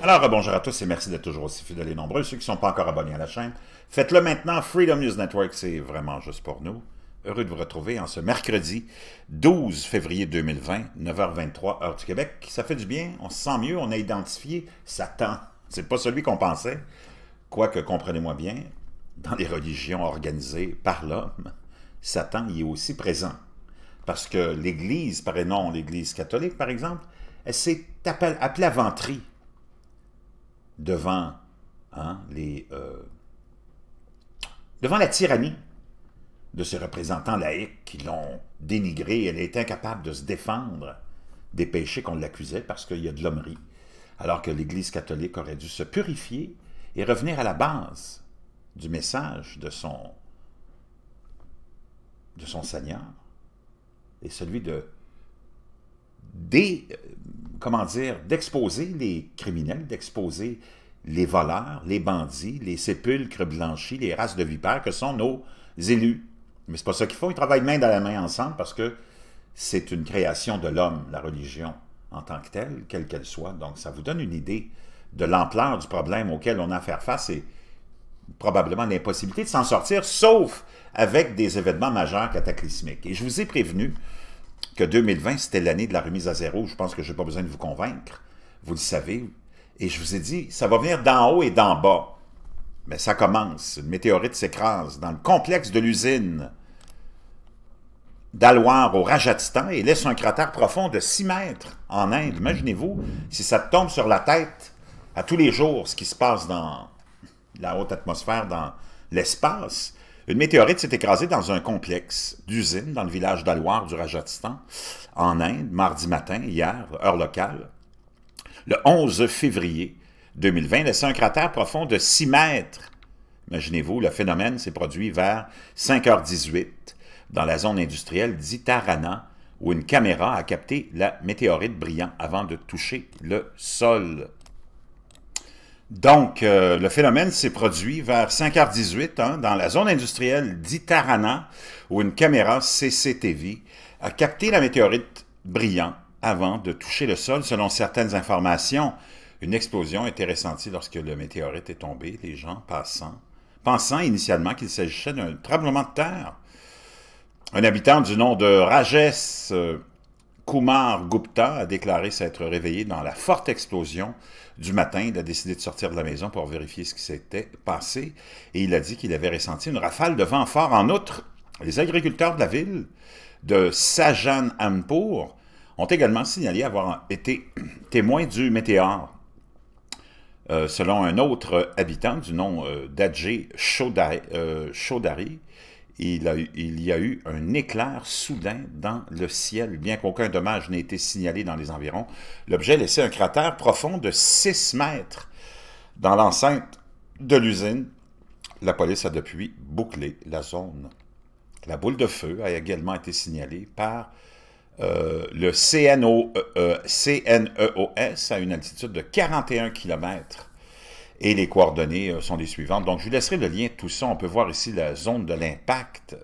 Alors, bonjour à tous et merci d'être toujours aussi fidèles et nombreux. Ceux qui ne sont pas encore abonnés à la chaîne, faites-le maintenant. Freedom News Network, c'est vraiment juste pour nous. Heureux de vous retrouver en ce mercredi 12 février 2020, 9h23, heure du Québec. Ça fait du bien, on se sent mieux, on a identifié Satan. C'est pas celui qu'on pensait. Quoique, comprenez-moi bien, dans les religions organisées par l'homme, Satan y est aussi présent. Parce que l'Église, par non l'Église catholique par exemple, elle s'est appelée à devant, hein, les, euh, devant la tyrannie de ses représentants laïcs qui l'ont dénigré. Elle est incapable de se défendre des péchés qu'on l'accusait parce qu'il y a de l'hommerie, alors que l'Église catholique aurait dû se purifier et revenir à la base du message de son, de son Seigneur et celui de des comment dire, d'exposer les criminels, d'exposer les voleurs, les bandits, les sépulcres blanchis, les races de vipères que sont nos élus. Mais c'est pas ça qu'ils font, ils travaillent main dans la main ensemble parce que c'est une création de l'homme, la religion, en tant que telle, quelle qu'elle soit. Donc ça vous donne une idée de l'ampleur du problème auquel on a à faire face et probablement l'impossibilité de s'en sortir, sauf avec des événements majeurs cataclysmiques. Et je vous ai prévenu, que 2020, c'était l'année de la remise à zéro. Je pense que je n'ai pas besoin de vous convaincre. Vous le savez. Et je vous ai dit, ça va venir d'en haut et d'en bas. Mais ça commence. Une météorite s'écrase dans le complexe de l'usine d'Aloire au Rajasthan et laisse un cratère profond de 6 mètres en Inde. Imaginez-vous si ça tombe sur la tête à tous les jours, ce qui se passe dans la haute atmosphère, dans l'espace. Une météorite s'est écrasée dans un complexe d'usine dans le village d'Aloire du Rajasthan, en Inde, mardi matin, hier, heure locale, le 11 février 2020, laissant un cratère profond de 6 mètres. Imaginez-vous, le phénomène s'est produit vers 5h18 dans la zone industrielle d'Itarana, où une caméra a capté la météorite brillant avant de toucher le sol. Donc, euh, le phénomène s'est produit vers 5h18 hein, dans la zone industrielle d'Itarana, où une caméra CCTV a capté la météorite brillant avant de toucher le sol. Selon certaines informations, une explosion a été ressentie lorsque le météorite est tombée, les gens passant, pensant initialement qu'il s'agissait d'un tremblement de terre. Un habitant du nom de Rajesh euh, Kumar Gupta a déclaré s'être réveillé dans la forte explosion du matin. Il a décidé de sortir de la maison pour vérifier ce qui s'était passé et il a dit qu'il avait ressenti une rafale de vent fort. En outre, les agriculteurs de la ville de Sajan ont également signalé avoir été témoins du météore. Euh, selon un autre habitant du nom euh, d'Ajay euh, il, y a eu un éclair soudain dans le ciel, bien qu'aucun dommage n'ait été signalé dans les environs. L'objet laissait un cratère profond de 6 mètres dans l'enceinte de l'usine. La police a depuis bouclé la zone. La boule de feu a également été signalée par euh, le CNO, e e, CNEOS à une altitude de 41 km et les coordonnées euh, sont les suivantes. Donc, je vous laisserai le lien de tout ça. On peut voir ici la zone de l'impact.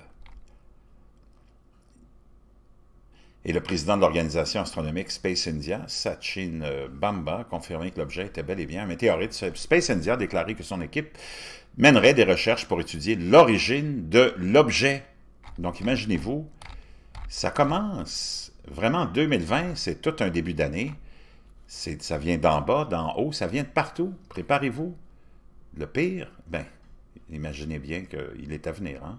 Et le président de l'organisation astronomique Space India, Sachin euh, Bamba, a confirmé que l'objet était bel et bien un météorite. Space India a déclaré que son équipe mènerait des recherches pour étudier l'origine de l'objet. Donc, imaginez-vous, ça commence vraiment 2020, c'est tout un début d'année ça vient d'en bas, d'en haut, ça vient de partout. Préparez-vous. Le pire, ben, imaginez bien qu'il est à venir, hein?